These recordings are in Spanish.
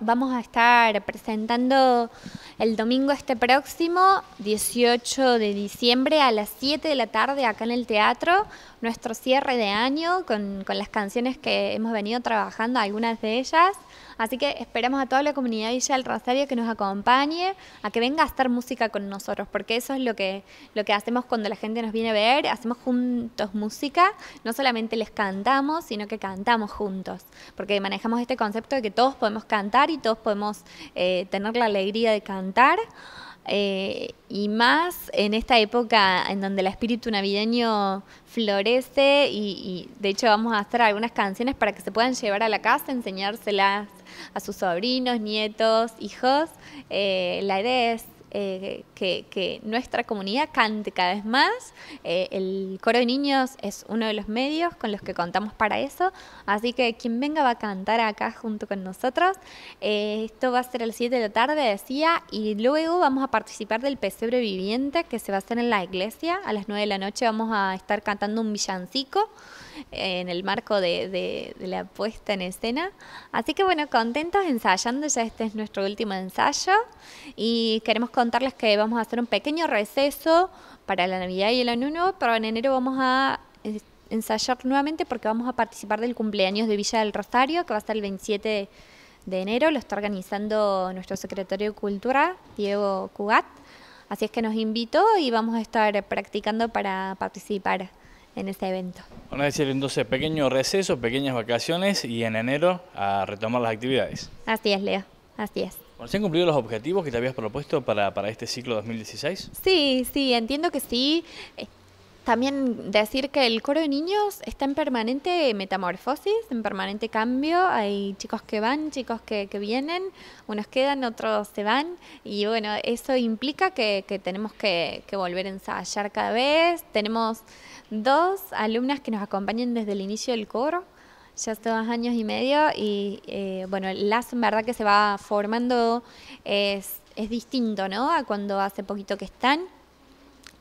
vamos a estar presentando el domingo este próximo, 18 de diciembre a las 7 de la tarde acá en el teatro, nuestro cierre de año con, las canciones que hemos venido trabajando, algunas de ellas. Así que esperamos a toda la comunidad Villa del Rosario que nos acompañe, a que venga a estar música con nosotros, porque eso es lo que, lo que hacemos cuando la gente nos viene a ver, hacemos juntos música, no solamente les cantamos, sino que cantamos juntos, porque manejamos este concepto de que todos podemos cantar y todos podemos eh, tener la alegría de cantar eh, y más en esta época en donde el espíritu navideño florece y, de hecho vamos a hacer algunas canciones para que se puedan llevar a la casa, enseñárselas a sus sobrinos, nietos, hijos. Eh, la idea es eh, que, nuestra comunidad cante cada vez más. Eh, el coro de niños es uno de los medios con los que contamos para eso, así que quien venga va a cantar acá junto con nosotros. Eh, esto va a ser el las 7 de la tarde, decía, y luego vamos a participar del pesebre viviente que se va a hacer en la iglesia. A las 9 de la noche vamos a estar cantando un villancico en el marco de, la puesta en escena. Así que bueno, contentos ensayando, ya este es nuestro último ensayo y queremos contarles que vamos a hacer un pequeño receso para la Navidad y el Año Nuevo, pero en enero vamos a eh, ensayar nuevamente porque vamos a participar del cumpleaños de Villa del Rosario, que va a ser el 27 de, de enero, lo está organizando nuestro secretario de Cultura, Diego Cugat. Así es que nos invitó y vamos a estar practicando para participar en este evento. Van a decir entonces pequeño receso, pequeñas vacaciones y en enero a retomar las actividades. Así es, Leo, así es. ¿Se han cumplido los objetivos que te habías propuesto para, para este ciclo 2016? Sí, sí, entiendo que sí también decir que el coro de niños está en permanente metamorfosis, en permanente cambio. Hay chicos que van, chicos que, vienen, unos quedan, otros se van. Y bueno, eso implica que, tenemos que, volver a ensayar cada vez. Tenemos dos alumnas que nos acompañan desde el inicio del coro, ya hace dos años y medio. Y eh, bueno, la verdad que se va formando es, es distinto, ¿no? A cuando hace poquito que están.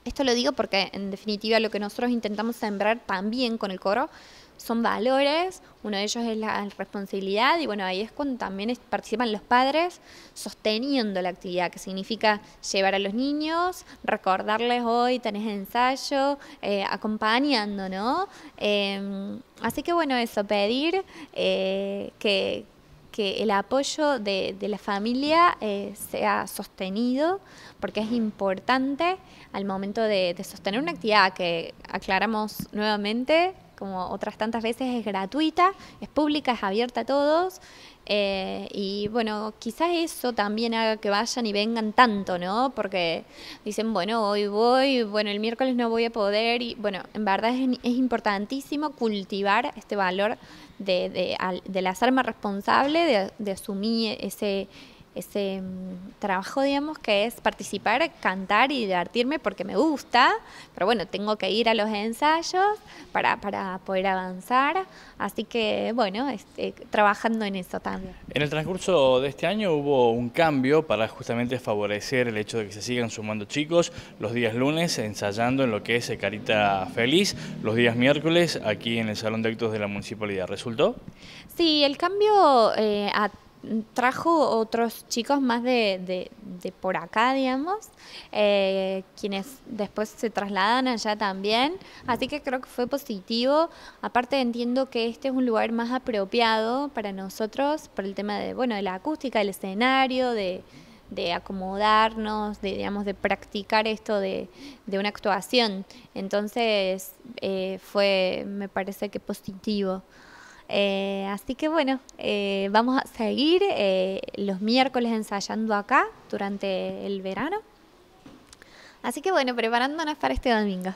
Esto lo digo porque en definitiva lo que nosotros intentamos sembrar también con el coro son valores, uno de ellos es la responsabilidad y bueno, ahí es cuando también participan los padres sosteniendo la actividad, que significa llevar a los niños, recordarles hoy tenés ensayo, eh, acompañando, ¿no? Em, así que bueno, eso, pedir eh, que que el apoyo de, la familia eh, sea sostenido, porque es importante al momento de sostener una actividad que aclaramos nuevamente, como otras tantas veces, es gratuita, es pública, es abierta a todos. Eh, y bueno, quizás eso también haga que vayan y vengan tanto, ¿no? Porque dicen, bueno, hoy voy, bueno, el miércoles no voy a poder. Y bueno, en verdad es, importantísimo cultivar este valor de, de, la responsable, de asumir ese ese mm, trabajo, digamos, que es participar, cantar y divertirme porque me gusta, pero bueno, tengo que ir a los ensayos para, para poder avanzar, así que bueno, este, trabajando en eso también. En el transcurso de este año hubo un cambio para justamente favorecer el hecho de que se sigan sumando chicos los días lunes ensayando en lo que es Carita Feliz, los días miércoles aquí en el Salón de Actos de la Municipalidad. ¿Resultó? Sí, el cambio eh, a trajo otros chicos más de, de, por acá, digamos, eh, quienes después se trasladan allá también. Así que creo que fue positivo. Aparte entiendo que este es un lugar más apropiado para nosotros por el tema de, bueno, de la acústica, del escenario, de, de acomodarnos, de, digamos, de practicar esto de, una actuación. Entonces eh, fue, me parece que positivo. Eh, así que bueno, eh, vamos a seguir eh, los miércoles ensayando acá durante el verano. Así que bueno, preparándonos para este domingo.